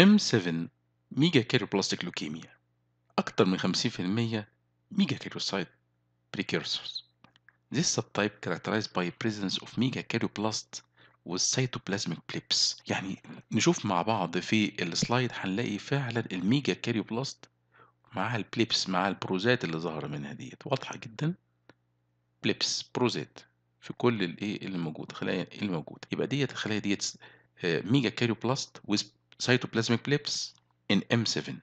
M7 ميجا بلاستيك لوكيميا أكتر من 50% ميجا كيروسايت precursors. This subtype characterized by presence of mega with cytoplasmic بليبس يعني نشوف مع بعض في السلايد هنلاقي فعلا الميجا كاريوبلاست مع البليبس مع البروزات اللي ظهر منها ديت واضحه جدا بليبس بروزات في كل الايه اللي موجود الخلايا الموجوده يبقى ديت الخلايا ديت آه، ميجا كاريوبلاست with cytoplasmic blips in M7